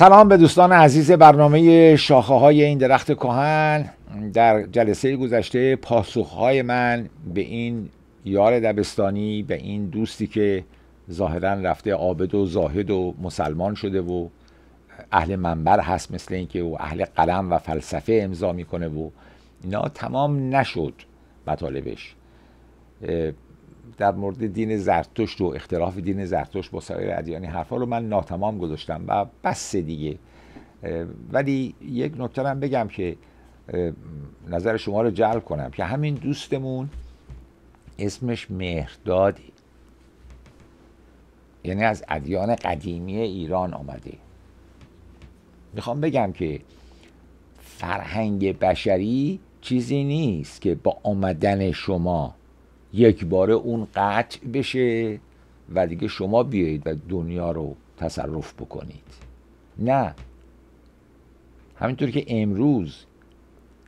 سلام به دوستان عزیز برنامه شاخه های این درخت کهن در جلسه گذشته های من به این یار دبستانی به این دوستی که ظاهرا رفته عابد و زاهد و مسلمان شده و اهل منبر هست مثل اینکه او اهل قلم و فلسفه امضا میکنه و اینا تمام نشد مطالبش در مورد دین زرتشت و اختلاف دین زرتشت با سایر ادیان حرفا رو من ناتمام گذاشتم و بس دیگه ولی یک نکته من بگم که نظر شما رو جلب کنم که همین دوستمون اسمش مهرداده یعنی از ادیان قدیمی ایران آمده میخوام بگم که فرهنگ بشری چیزی نیست که با آمدن شما یک باره اون قطع بشه و دیگه شما بیایید و دنیا رو تصرف بکنید نه همینطور که امروز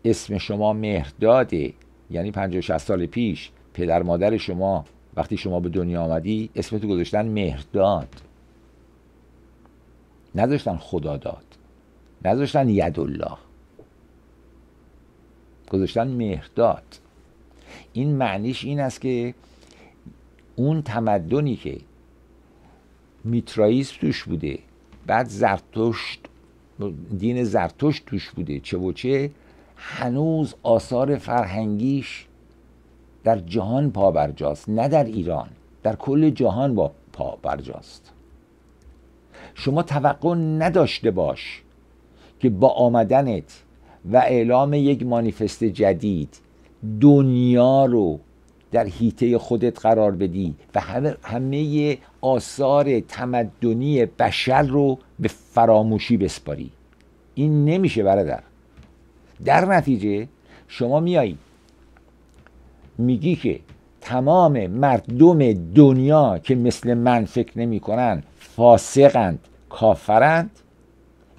اسم شما مهرداده یعنی 50 60 سال پیش پدر مادر شما وقتی شما به دنیا آمدی اسم تو گذاشتن مهرداد نذاشتن خدا داد نذاشتن الله گذاشتن مهرداد این معنیش این است که اون تمدنی که میترائیسم توش بوده بعد زرتشت دین زرتشت توش بوده چه و چه هنوز آثار فرهنگیش در جهان پا برجاست نه در ایران در کل جهان با پا برجاست شما توقع نداشته باش که با آمدنت و اعلام یک مانیفست جدید دنیا رو در حیطه خودت قرار بدی و همه, آثار تمدنی بشر رو به فراموشی بسپاری این نمیشه برادر در نتیجه شما میایی میگی که تمام مردم دنیا که مثل من فکر نمی فاسقند کافرند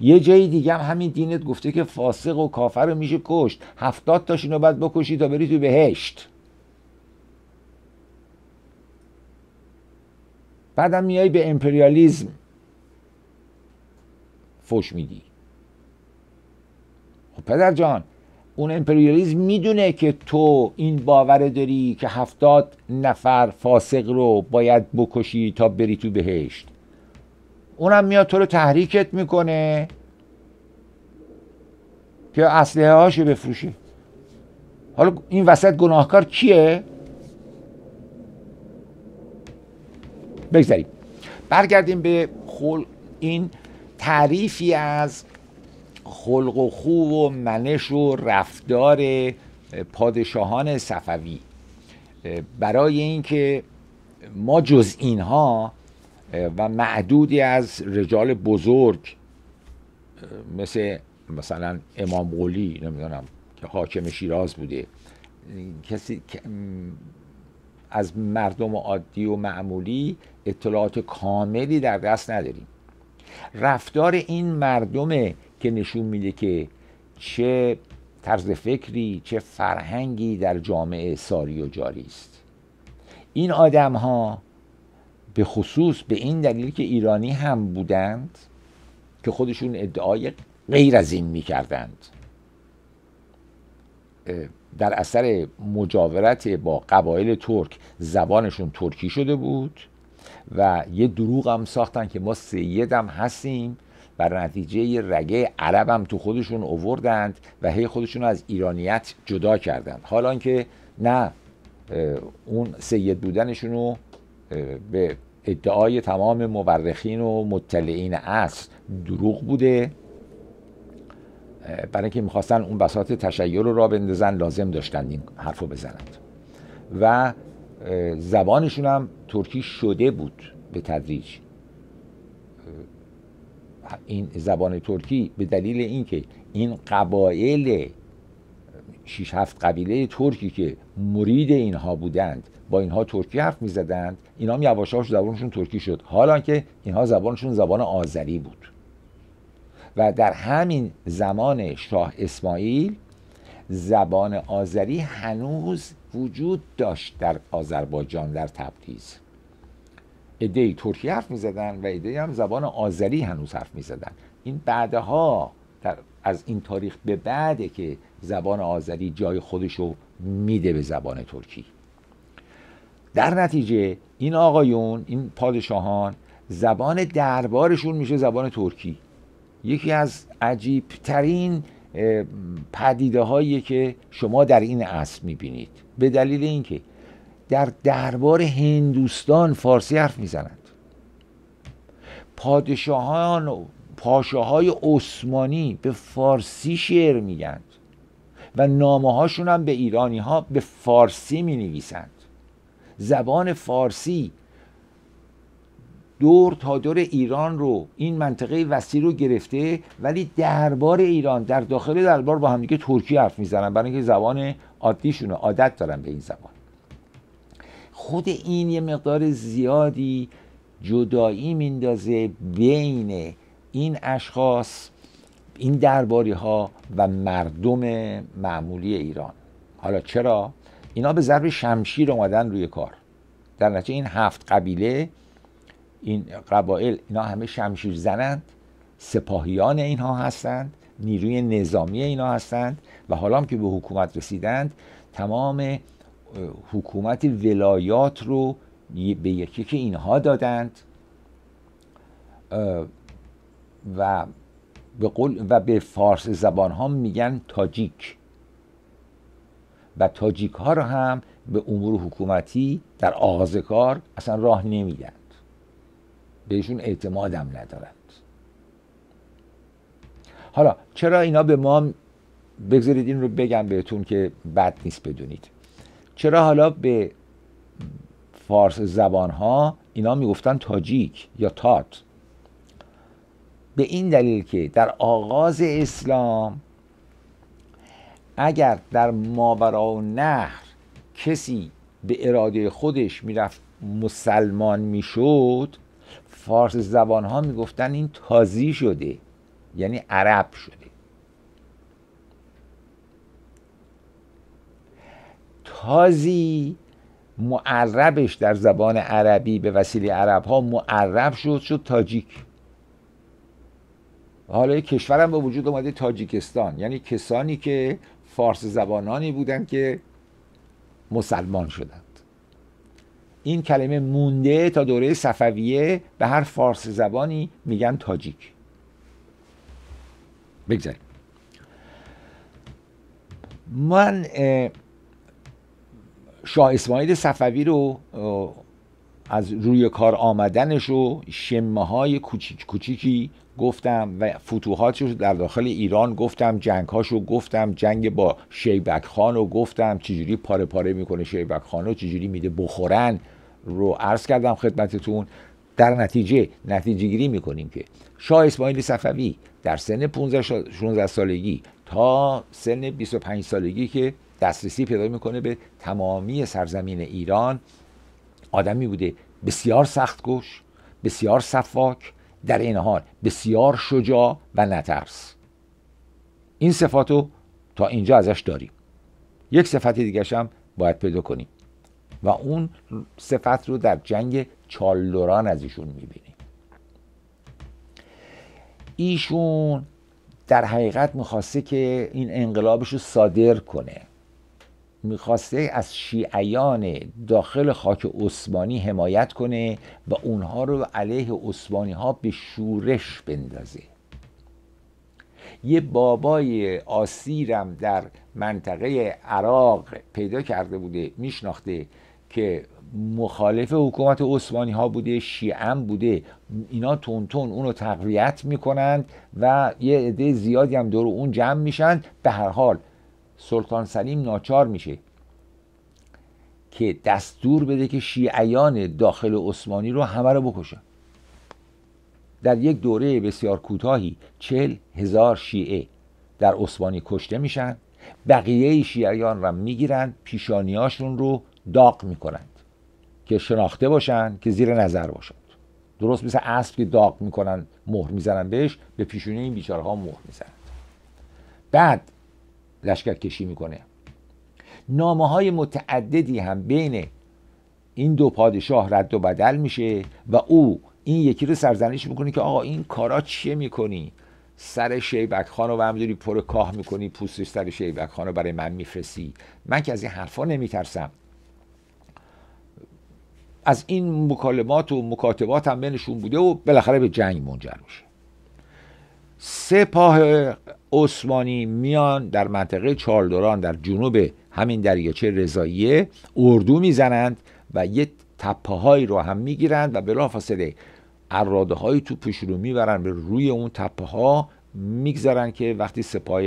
یه جای دیگه هم همین دینت گفته که فاسق و کافر رو میشه کشت هفتاد تاشون رو باید بکشی تا بری تو بهشت بعدم میای به امپریالیزم فوش میدی خب پدر جان اون امپریالیزم میدونه که تو این باور داری که هفتاد نفر فاسق رو باید بکشی تا بری تو بهشت اونم میاد تو رو تحریکت میکنه که اصله هاشو بفروشی حالا این وسط گناهکار کیه بگذاریم برگردیم به خل... این تعریفی از خلق و خو و منش و رفتار پادشاهان صفوی برای اینکه ما جز اینها و معدودی از رجال بزرگ مثل مثلا امام قلی نمیدونم که حاکم شیراز بوده کسی از مردم عادی و معمولی اطلاعات کاملی در دست نداریم رفتار این مردمه که نشون میده که چه طرز فکری چه فرهنگی در جامعه ساری و جاری است این آدم ها به خصوص به این دلیل که ایرانی هم بودند که خودشون ادعای غیر از این میکردند در اثر مجاورت با قبایل ترک زبانشون ترکی شده بود و یه دروغ هم ساختن که ما هم هستیم و نتیجه یه رگه عرب هم تو خودشون اووردند و هی خودشون از ایرانیت جدا کردند حالا که نه اون سید بودنشون رو به ادعای تمام مورخین و مطلعین اصل دروغ بوده برای اینکه میخواستن اون بساط تشیل رو را بندزن لازم داشتن این حرف رو بزنند و زبانشون هم ترکی شده بود به تدریج این زبان ترکی به دلیل اینکه این قبایل 6 7 قبیله ترکی که مرید اینها بودند با اینها ترکی حرف میزدند اینا هم زبانشون ترکی شد حالا که اینها زبانشون زبان آذری بود و در همین زمان شاه اسماعیل زبان آذری هنوز وجود داشت در آذربایجان در تبریز ایده ترکی حرف میزدن و ایده هم زبان آذری هنوز حرف زدن این بعدها در از این تاریخ به بعده که زبان آذری جای خودش رو میده به زبان ترکی در نتیجه این آقایون این پادشاهان زبان دربارشون میشه زبان ترکی یکی از عجیب ترین پدیده که شما در این عصر میبینید به دلیل اینکه در دربار هندوستان فارسی حرف میزنند پادشاهان و پاشاهای عثمانی به فارسی شعر میگند و نامه هاشون هم به ایرانی ها به فارسی مینویسند زبان فارسی دور تا دور ایران رو این منطقه وسیع رو گرفته ولی دربار ایران در داخل دربار با همدیگه ترکی حرف میزنن برای اینکه زبان عادیشونه عادت دارن به این زبان خود این یه مقدار زیادی جدایی میندازه بین این اشخاص این درباری ها و مردم معمولی ایران حالا چرا؟ اینا به ضرب شمشیر اومدن روی کار در نتیجه این هفت قبیله این قبایل اینا همه شمشیر زنند سپاهیان اینها هستند نیروی نظامی اینها هستند و حالا هم که به حکومت رسیدند تمام حکومت ولایات رو به یکی که اینها دادند و به قول و به فارس زبان ها میگن تاجیک و تاجیک ها رو هم به امور حکومتی در آغاز کار اصلا راه نمیدند بهشون اعتمادم ندارند حالا چرا اینا به ما بگذارید این رو بگم بهتون که بد نیست بدونید چرا حالا به فارس زبان ها اینا میگفتن تاجیک یا تات به این دلیل که در آغاز اسلام اگر در ماورا و نهر کسی به اراده خودش میرفت مسلمان میشد فارس زبان ها میگفتن این تازی شده یعنی عرب شده تازی معربش در زبان عربی به وسیله عرب ها معرب شد شد تاجیک حالا کشورم به وجود اومده تاجیکستان یعنی کسانی که فارس زبانانی بودند که مسلمان شدند این کلمه مونده تا دوره صفویه به هر فارس زبانی میگن تاجیک بگذاریم من شاه اسماعیل صفوی رو از روی کار آمدنش و شمه های کوچیک کوچیکی گفتم و فتوحاتش رو در داخل ایران گفتم جنگ هاشو گفتم جنگ با شیبک خان رو گفتم چجوری پاره پاره میکنه شیبک خان رو چجوری میده بخورن رو عرض کردم خدمتتون در نتیجه نتیجه گیری میکنیم که شاه اسماعیل صفوی در سن 15 سالگی تا سن 25 سالگی که دسترسی پیدا میکنه به تمامی سرزمین ایران آدمی بوده بسیار سخت سختگوش بسیار صفاک در این حال بسیار شجاع و نترس این صفاتو تا اینجا ازش داریم یک صفت دیگه هم باید پیدا کنیم و اون صفت رو در جنگ چالدوران از ایشون میبینیم ایشون در حقیقت میخواسته که این انقلابش رو صادر کنه میخواسته از شیعیان داخل خاک عثمانی حمایت کنه و اونها رو علیه عثمانی ها به شورش بندازه یه بابای آسیرم در منطقه عراق پیدا کرده بوده میشناخته که مخالف حکومت عثمانی ها بوده شیعه بوده اینا تونتون اونو تقویت میکنند و یه عده زیادی هم دور اون جمع میشن به هر حال سلطان سلیم ناچار میشه که دستور بده که شیعیان داخل عثمانی رو همه رو بکشن در یک دوره بسیار کوتاهی چل هزار شیعه در عثمانی کشته میشن بقیه شیعیان را میگیرند پیشانیاشون رو داغ میکنند که شناخته باشن که زیر نظر باشند درست مثل اسب که داغ میکنن مهر میزنن بهش به پیشونی این بیچاره ها مهر میزنند بعد لشکر کشی میکنه نامه های متعددی هم بین این دو پادشاه رد و بدل میشه و او این یکی رو سرزنش میکنه که آقا این کارا چیه میکنی سر شیبک خان و داری پر کاه میکنی پوستش سر شیبک خان رو برای من میفرسی من که از این حرفا نمیترسم از این مکالمات و مکاتبات هم بینشون بوده و بالاخره به جنگ منجر میشه سپاه عثمانی میان در منطقه چالدوران در جنوب همین دریاچه رضاییه اردو میزنند و یه تپه هایی رو هم میگیرند و بلافاصله اراده های توپش رو میبرند به روی اون تپه ها میگذرند که وقتی سپاه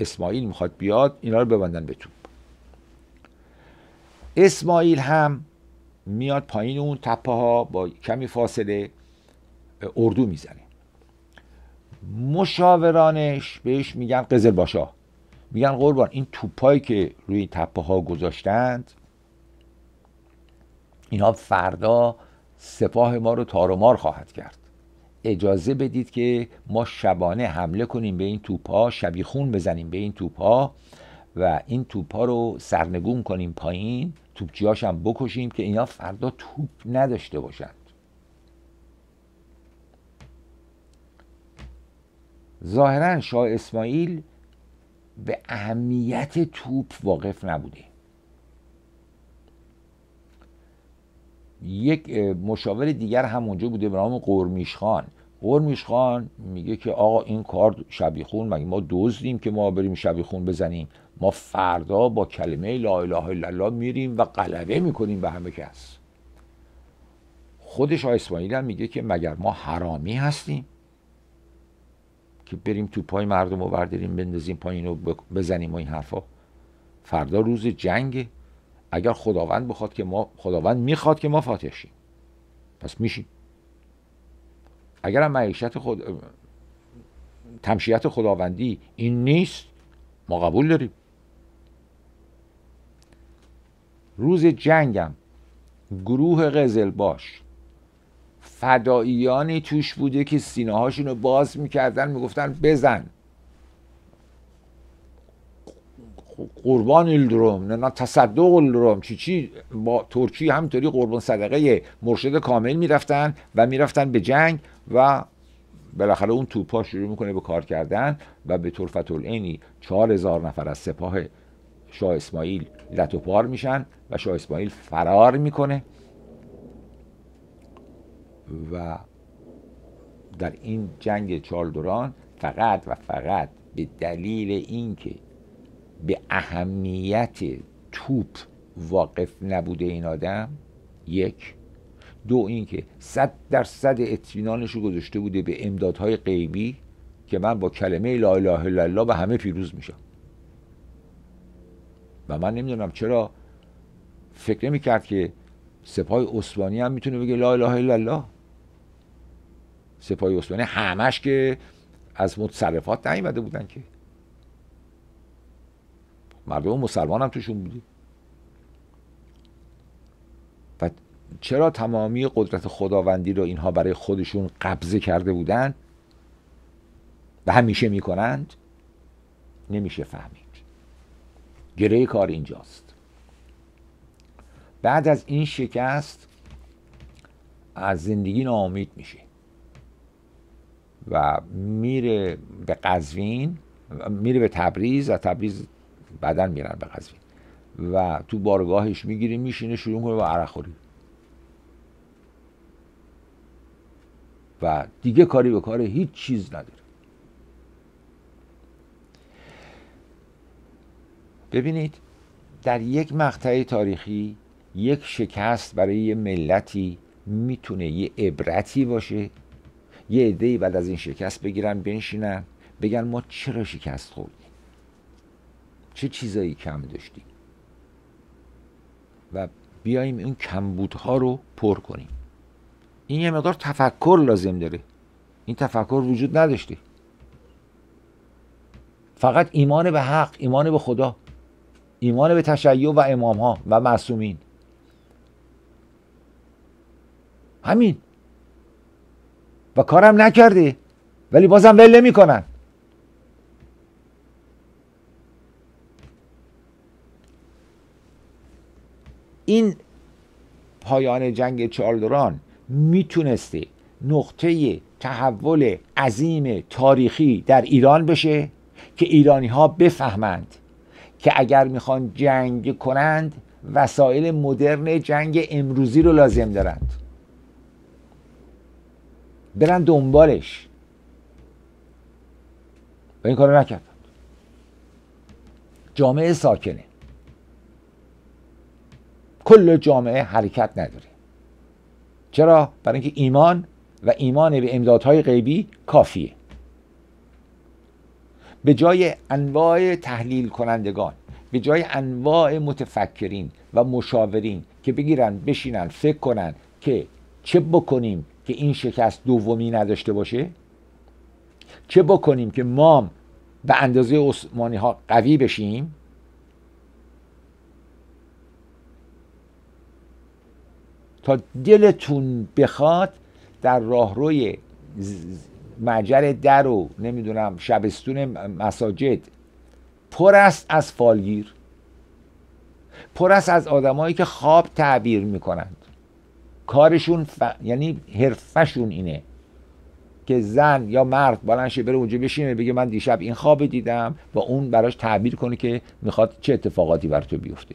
اسماعیل میخواد بیاد اینا رو ببندن به توپ اسماعیل هم میاد پایین اون تپه ها با کمی فاصله اردو میزنه مشاورانش بهش میگن قزل باشا میگن قربان این توپایی که روی تپه ها گذاشتند اینا فردا سپاه ما رو تارومار خواهد کرد اجازه بدید که ما شبانه حمله کنیم به این توپها شبیخون بزنیم به این توپا و این توپها رو سرنگون کنیم پایین توپچیاش هم بکشیم که اینا فردا توپ نداشته باشند ظاهرا شاه اسماعیل به اهمیت توپ واقف نبوده یک مشاور دیگر هم اونجا بوده به نام قرمیش خان قرمیش خان میگه که آقا این کار شبیخون مگه ما دزدیم که ما بریم شبیخون بزنیم ما فردا با کلمه لا اله الا الله میریم و غلبه میکنیم به همه کس خودش آ هم میگه که مگر ما حرامی هستیم که بریم تو پای مردم رو برداریم بندازیم پایین رو بزنیم و این حرفا فردا روز جنگ اگر خداوند بخواد که ما خداوند میخواد که ما فاتح شیم پس میشیم اگر هم معیشت خود تمشیت خداوندی این نیست ما قبول داریم روز جنگم گروه باش فداییانی توش بوده که سینه هاشون رو باز میکردن میگفتن بزن قربان الدروم نه تصدق الدروم چی چی با ترکی همینطوری قربان صدقه مرشد کامل میرفتن و میرفتن به جنگ و بالاخره اون توپا شروع میکنه به کار کردن و به طرفت العینی چهار هزار نفر از سپاه شاه اسماعیل لطوپار میشن و شاه اسماعیل فرار میکنه و در این جنگ چالدوران فقط و فقط به دلیل اینکه به اهمیت توپ واقف نبوده این آدم یک دو اینکه صد درصد اطمینانش رو گذاشته بوده به امدادهای غیبی که من با کلمه لا اله الا الله به همه پیروز میشم و من نمیدونم چرا فکر نمیکرد که سپاه عثمانی هم میتونه بگه لا اله الا الله سپاهی عثمانی همش که از متصرفات نیومده بودن که مردم مسلمان هم توشون بوده و چرا تمامی قدرت خداوندی رو اینها برای خودشون قبضه کرده بودن و همیشه میکنند نمیشه فهمید گره کار اینجاست بعد از این شکست از زندگی ناامید میشه و میره به قزوین میره به تبریز و تبریز بعدا میرن به قزوین و تو بارگاهش میگیره میشینه شروع کنه با عرق خوری و دیگه کاری به کار هیچ چیز نداره ببینید در یک مقطع تاریخی یک شکست برای یه ملتی میتونه یه عبرتی باشه یه ای بعد از این شکست بگیرن بنشینن بگن ما چرا شکست خوردیم چه چیزایی کم داشتیم و بیایم این کمبودها رو پر کنیم این یه مقدار تفکر لازم داره این تفکر وجود نداشته فقط ایمان به حق ایمان به خدا ایمان به تشیع و امام ها و معصومین همین و کارم نکردی ولی بازم ول نمیکنن این پایان جنگ چالدران میتونسته نقطه تحول عظیم تاریخی در ایران بشه که ایرانی ها بفهمند که اگر میخوان جنگ کنند وسایل مدرن جنگ امروزی رو لازم دارند برن دنبالش و این کارو نکردن جامعه ساکنه کل جامعه حرکت نداره چرا برای اینکه ایمان و ایمان به امدادهای غیبی کافیه به جای انواع تحلیل کنندگان به جای انواع متفکرین و مشاورین که بگیرن بشینن فکر کنن که چه بکنیم که این شکست دومی نداشته باشه چه بکنیم که ما به اندازه عثمانی ها قوی بشیم تا دلتون بخواد در راهروی مجر در و نمیدونم شبستون مساجد پر است از فالگیر پر است از آدمایی که خواب تعبیر میکنند کارشون ف... یعنی حرفشون اینه که زن یا مرد بلند بره اونجا بشینه بگه من دیشب این خواب دیدم و اون براش تعبیر کنه که میخواد چه اتفاقاتی بر تو بیفته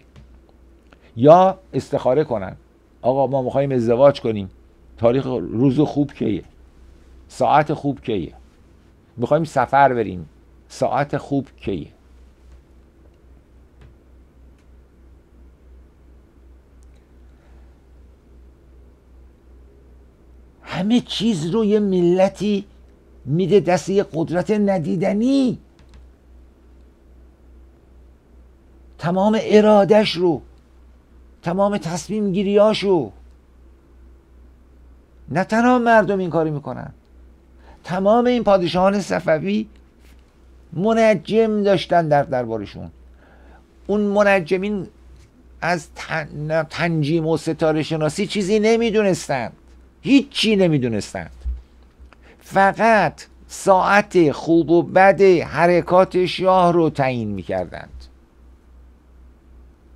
یا استخاره کنن آقا ما میخوایم ازدواج کنیم تاریخ روز خوب کیه ساعت خوب کیه میخوایم سفر بریم ساعت خوب کیه همه چیز رو یه ملتی میده دست یه قدرت ندیدنی تمام ارادش رو تمام تصمیم گیریاش رو نه تنها مردم این کاری میکنن تمام این پادشاهان صفوی منجم داشتن در دربارشون اون منجمین از تنجیم و ستاره شناسی چیزی نمیدونستن هیچی نمیدونستند فقط ساعت خوب و بد حرکات شاه رو تعیین میکردند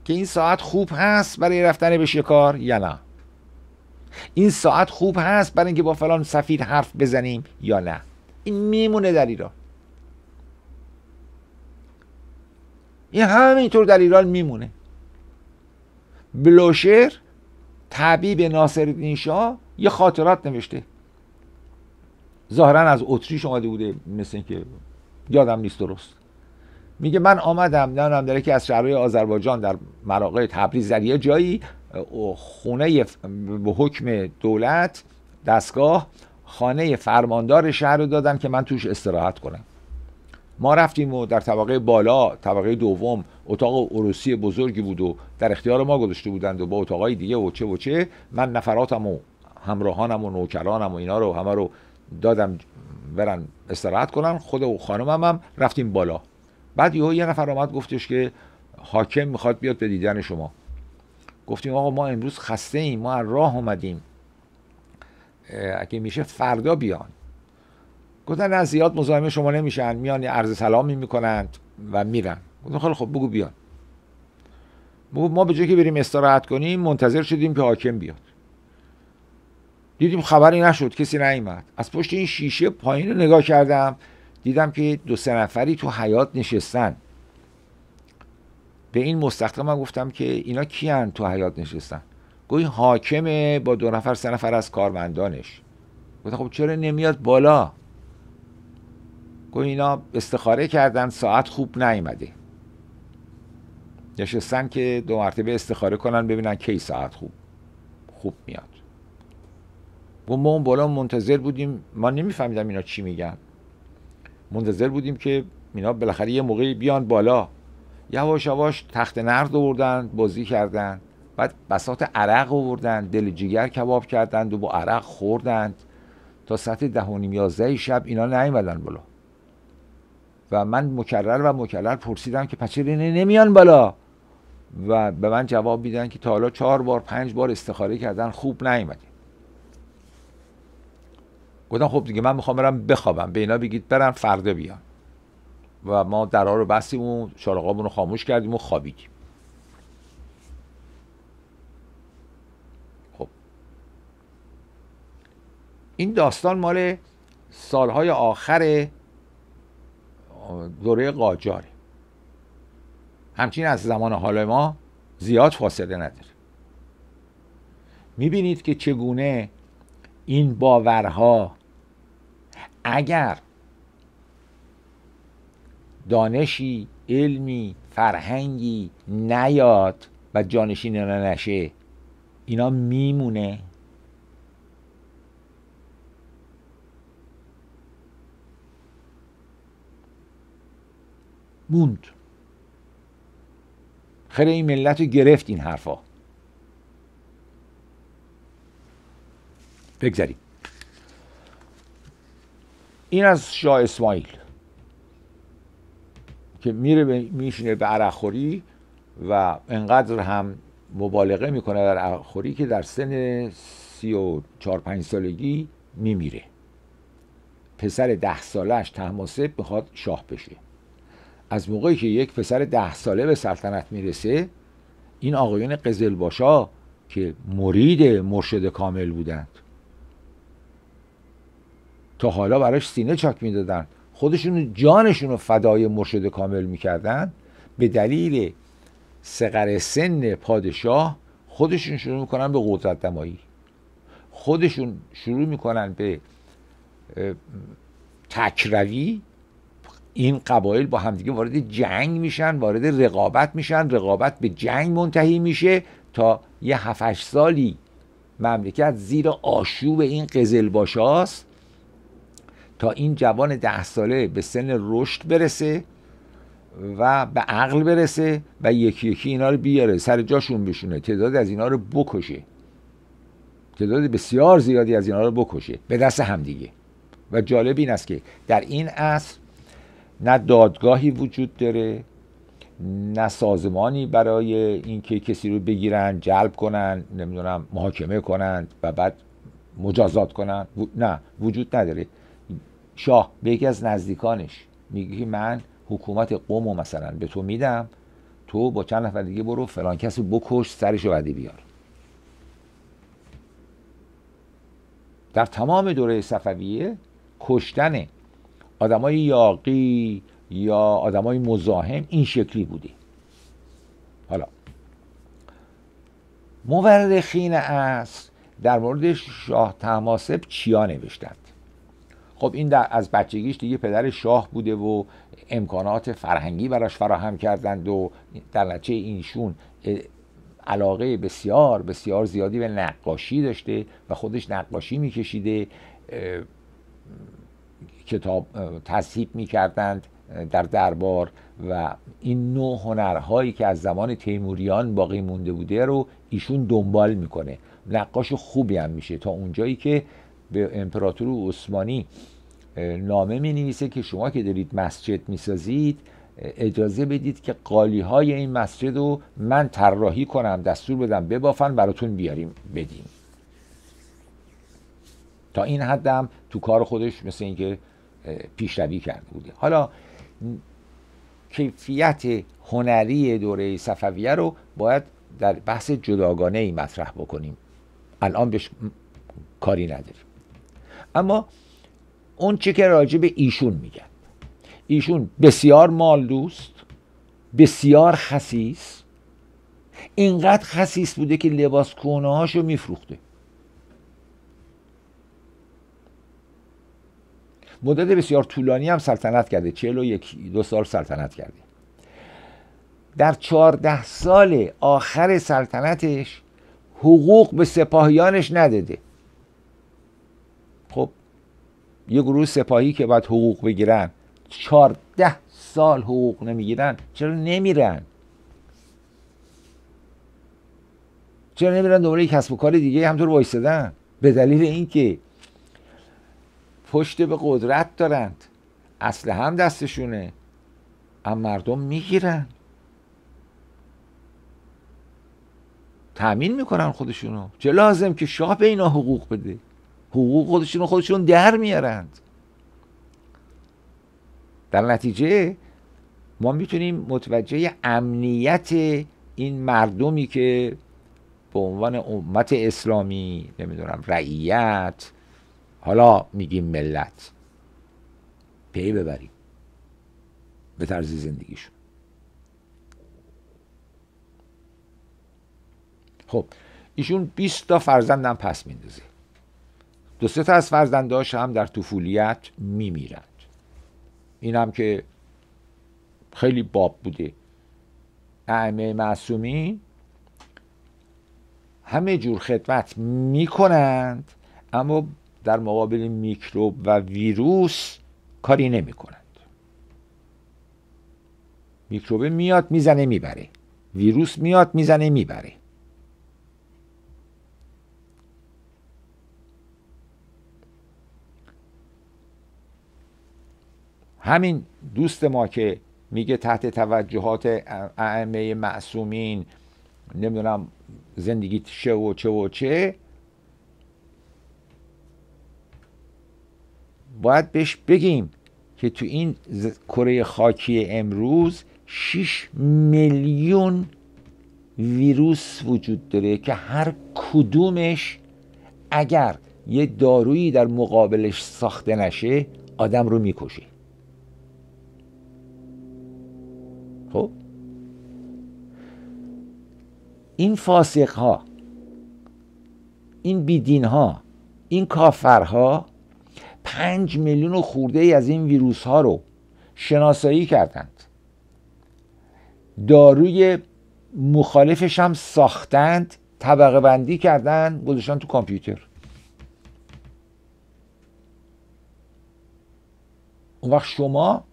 که این ساعت خوب هست برای رفتن به شکار یا نه این ساعت خوب هست برای اینکه با فلان سفیر حرف بزنیم یا نه این میمونه در ایران این همینطور در ایران میمونه بلوشر طبیب ناصرالدین شاه یه خاطرات نوشته ظاهرا از اتریش اومده بوده مثل اینکه یادم نیست درست میگه من آمدم نه داره که از شهرهای آذربایجان در مراقع تبریز در یه جایی خونه به حکم دولت دستگاه خانه فرماندار شهر رو دادن که من توش استراحت کنم ما رفتیم و در طبقه بالا طبقه دوم اتاق عروسی بزرگی بود و در اختیار ما گذاشته بودند و با اتاقای دیگه و چه و چه من نفراتم و همراهانم و نوکرانم و اینا رو همه رو دادم برن استراحت کنن خود و خانمم هم رفتیم بالا بعد یهو یه نفر آمد گفتش که حاکم میخواد بیاد به دیدن شما گفتیم آقا ما امروز خسته ایم ما راه اومدیم اگه میشه فردا بیان گفتن نه زیاد مزاحم شما نمیشن میان عرض سلامی میکنند و میرن گفتن خیلی خب بگو بیان بگو ما به جای که بریم استراحت کنیم منتظر شدیم که حاکم بیاد دیدیم خبری نشد کسی نیومد از پشت این شیشه پایین رو نگاه کردم دیدم که دو سه نفری تو حیات نشستن به این من گفتم که اینا کیان تو حیات نشستن گوی حاکمه با دو نفر سه نفر از کارمندانش گفتم خب چرا نمیاد بالا گوی اینا استخاره کردن ساعت خوب نیومده نشستن که دو مرتبه استخاره کنن ببینن کی ساعت خوب خوب میاد و ما اون بالا منتظر بودیم ما نمیفهمیدم اینا چی میگن منتظر بودیم که اینا بالاخره یه موقعی بیان بالا یواش یواش تخت نرد آوردن بازی کردن بعد بسات عرق آوردن دل جگر کباب کردند و با عرق خوردند تا ساعت ده و نیم یازده شب اینا نیومدن بالا و من مکرر و مکرر پرسیدم که پس اینه نمیان بالا و به من جواب میدن که تا حالا چهار بار پنج بار استخاره کردن خوب نیومده گفتم خب دیگه من میخوام برم بخوابم به اینا بگید برم فردا بیان و ما درها رو بستیم و شارقامون رو خاموش کردیم و خوابیدیم خب این داستان مال سالهای آخر دوره قاجاری همچین از زمان حال ما زیاد فاصله نداره میبینید که چگونه این باورها اگر دانشی علمی فرهنگی نیاد و جانشین نشه اینا میمونه موند خیلی این ملت رو گرفت این حرفا بگذاریم این از شاه اسماعیل که میره به میشینه به عرخوری و انقدر هم مبالغه میکنه در عرخوری که در سن سی و چار پنج سالگی میمیره پسر ده سالش تهماسب میخواد شاه بشه از موقعی که یک پسر ده ساله به سلطنت میرسه این آقایون قزلباشا که مرید مرشد کامل بودند تا حالا براش سینه چاک میدادن خودشون جانشون رو فدای مرشد کامل میکردن به دلیل سقر سن پادشاه خودشون شروع میکنن به قدرت دمایی خودشون شروع میکنن به تکروی این قبایل با همدیگه وارد جنگ میشن وارد رقابت میشن رقابت به جنگ منتهی میشه تا یه هفتش سالی مملکت زیر آشوب این قزل هاست تا این جوان ده ساله به سن رشد برسه و به عقل برسه و یکی یکی اینا رو بیاره سر جاشون بشونه تعداد از اینا رو بکشه تعداد بسیار زیادی از اینا رو بکشه به دست همدیگه و جالب این است که در این عصر نه دادگاهی وجود داره نه سازمانی برای اینکه کسی رو بگیرن جلب کنن نمیدونم محاکمه کنن و بعد مجازات کنن نه وجود نداره شاه به یکی از نزدیکانش میگه من حکومت قوم و مثلا به تو میدم تو با چند نفر دیگه برو فلان کسی بکش سرش رو بعدی بیار در تمام دوره صفویه کشتن آدمای یاقی یا آدمای مزاحم این شکلی بوده حالا مورخین خین در مورد شاه تماسب چیا نوشتند خب این در از بچگیش دیگه پدر شاه بوده و امکانات فرهنگی براش فراهم کردند و در نتیجه اینشون علاقه بسیار بسیار زیادی به نقاشی داشته و خودش نقاشی میکشیده کتاب تصحیب می کردند در دربار و این نوع هنرهایی که از زمان تیموریان باقی مونده بوده رو ایشون دنبال میکنه نقاش خوبی هم میشه تا اونجایی که به امپراتور عثمانی نامه می نویسه که شما که دارید مسجد میسازید اجازه بدید که قالی های این مسجد رو من طراحی کنم دستور بدم ببافن براتون بیاریم بدیم تا این حد هم تو کار خودش مثل اینکه پیشروی کرده بوده حالا کیفیت هنری دوره صفویه رو باید در بحث جداگانه ای مطرح بکنیم الان بهش کاری نداریم اما اون چی که راجع به ایشون میگن ایشون بسیار مال دوست بسیار خسیس اینقدر خسیس بوده که لباس کونه هاشو میفروخته مدت بسیار طولانی هم سلطنت کرده چهل و یک دو سال سلطنت کرده در چهارده سال آخر سلطنتش حقوق به سپاهیانش نداده خب یه گروه سپاهی که باید حقوق بگیرن چهارده سال حقوق نمیگیرن چرا نمیرن چرا نمیرن دوباره کسب و کار دیگه همطور وایستدن به دلیل اینکه پشت به قدرت دارند اصل هم دستشونه اما مردم میگیرن تأمین میکنن خودشونو چه لازم که شاه به اینا حقوق بده حقوق خودشونو خودشون در میارند در نتیجه ما میتونیم متوجه امنیت این مردمی که به عنوان امت اسلامی نمیدونم رعیت حالا میگیم ملت پی ببریم به طرز زندگیشون خب ایشون 20 تا فرزندم پس میندازه دو سه تا از فرزنداش هم در طفولیت میمیرند اینم که خیلی باب بوده اعمه معصومی همه جور خدمت میکنند اما در مقابل میکروب و ویروس کاری نمی کنند میکروبه میاد میزنه میبره ویروس میاد میزنه میبره همین دوست ما که میگه تحت توجهات ائمه معصومین نمیدونم زندگی چه و چه و چه باید بهش بگیم که تو این کره خاکی امروز 6 میلیون ویروس وجود داره که هر کدومش اگر یه دارویی در مقابلش ساخته نشه آدم رو میکشه خب این فاسق ها این بیدین ها این ها پنج میلیون و خورده ای از این ویروس ها رو شناسایی کردند داروی مخالفش هم ساختند طبقه بندی کردند، گذاشتن تو کامپیوتر اون وقت شما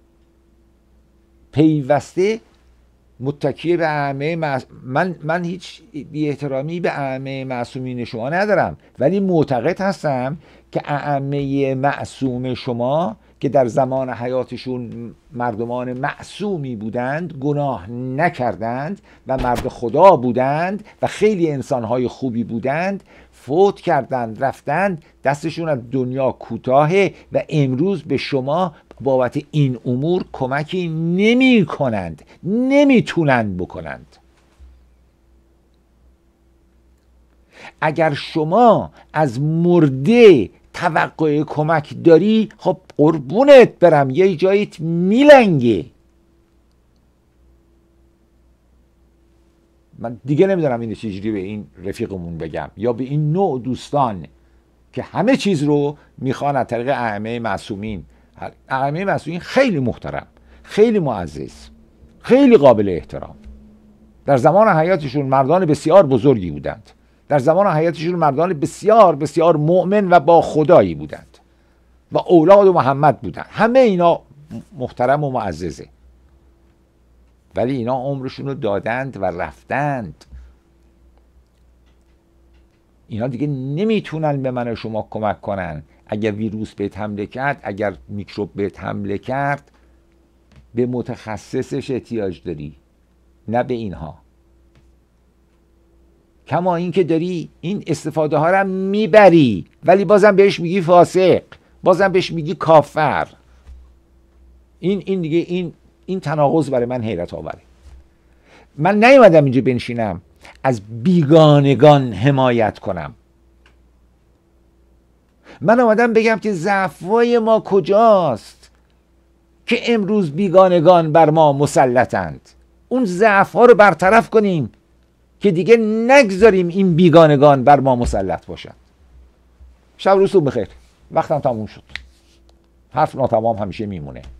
پیوسته متکی به اعمه من, من هیچ بی احترامی به اعمه معصومین شما ندارم ولی معتقد هستم که اعمه معصوم شما که در زمان حیاتشون مردمان معصومی بودند گناه نکردند و مرد خدا بودند و خیلی انسانهای خوبی بودند فوت کردند رفتند دستشون از دنیا کوتاهه و امروز به شما بابت این امور کمکی نمی کنند نمی بکنند اگر شما از مرده توقع کمک داری خب قربونت برم یه جایت میلنگه من دیگه نمیدونم این چجوری به این رفیقمون بگم یا به این نوع دوستان که همه چیز رو میخوان از طریق اعمه معصومین اعمه معصومین خیلی محترم خیلی معزز خیلی قابل احترام در زمان حیاتشون مردان بسیار بزرگی بودند در زمان حیاتشون مردان بسیار بسیار مؤمن و با خدایی بودند و اولاد و محمد بودند همه اینا محترم و معززه ولی اینا عمرشون رو دادند و رفتند اینا دیگه نمیتونن به من و شما کمک کنن اگر ویروس به حمله کرد اگر میکروب به حمله کرد به متخصصش احتیاج داری نه به اینها کما اینکه داری این استفاده ها رو میبری ولی بازم بهش میگی فاسق بازم بهش میگی کافر این این دیگه این این تناقض برای من حیرت آوره من نیومدم اینجا بنشینم از بیگانگان حمایت کنم من آمدم بگم که ضعفای ما کجاست که امروز بیگانگان بر ما مسلطند اون ضعف ها رو برطرف کنیم که دیگه نگذاریم این بیگانگان بر ما مسلط باشند. شب روز بخیر وقتم تموم شد حرف ناتمام همیشه میمونه